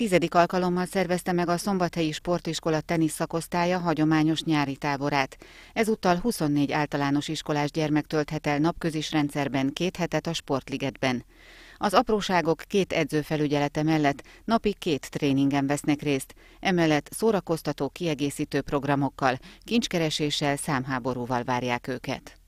Tizedik alkalommal szervezte meg a Szombathelyi Sportiskola tenisz szakosztálya hagyományos nyári táborát. Ezúttal 24 általános iskolás gyermek tölthet el napközis rendszerben két hetet a sportligetben. Az apróságok két edzőfelügyelete mellett napi két tréningen vesznek részt, emellett szórakoztató kiegészítő programokkal, kincskereséssel, számháborúval várják őket.